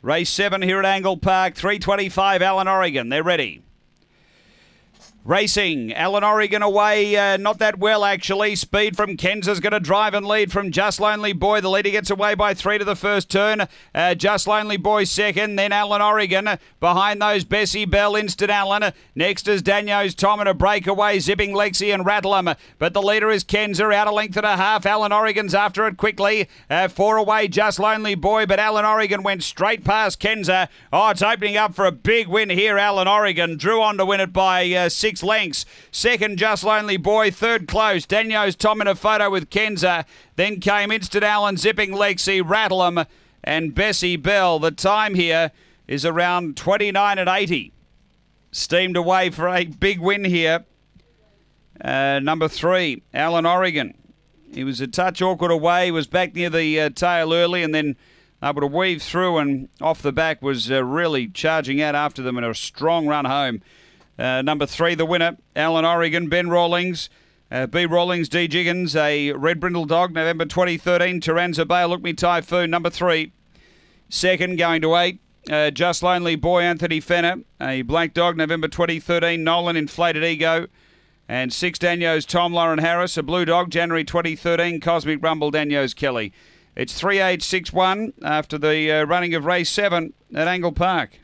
Race seven here at Angle Park, 325 Allen, Oregon. They're ready. Racing, Alan Oregon away, uh, not that well actually. Speed from Kenza's going to drive and lead from Just Lonely Boy. The leader gets away by three to the first turn. Uh, Just Lonely Boy second, then Alan Oregon. Behind those, Bessie Bell, Instant Allen. Next is Daniel's Tom and a breakaway, zipping Lexi and Rattleham. But the leader is Kenza, out a length and a half. Alan Oregon's after it quickly. Uh, four away, Just Lonely Boy, but Alan Oregon went straight past Kenza. Oh, it's opening up for a big win here, Alan Oregon. Drew on to win it by uh, six six lengths. Second, Just Lonely Boy. Third, Close. Daniels, Tom in a photo with Kenza. Then came Instant Allen, Zipping Lexi, Rattleham, and Bessie Bell. The time here is around 29 and 80. Steamed away for a big win here. Uh, number three, Alan Oregon. He was a touch awkward away. He was back near the uh, tail early and then able to weave through and off the back was uh, really charging out after them in a strong run home. Uh, number three, the winner, Alan Oregon, Ben Rawlings. Uh, B. Rawlings, D. Jiggins, a red brindle dog, November 2013, Taranza Bay, Look Me Typhoon, number three. Second, going to eight, uh, Just Lonely Boy, Anthony Fenner, a black dog, November 2013, Nolan, Inflated Ego. And six, Daniels, Tom Lauren Harris, a blue dog, January 2013, Cosmic Rumble, Daniels Kelly. It's 3 8 6 1 after the uh, running of race seven at Angle Park.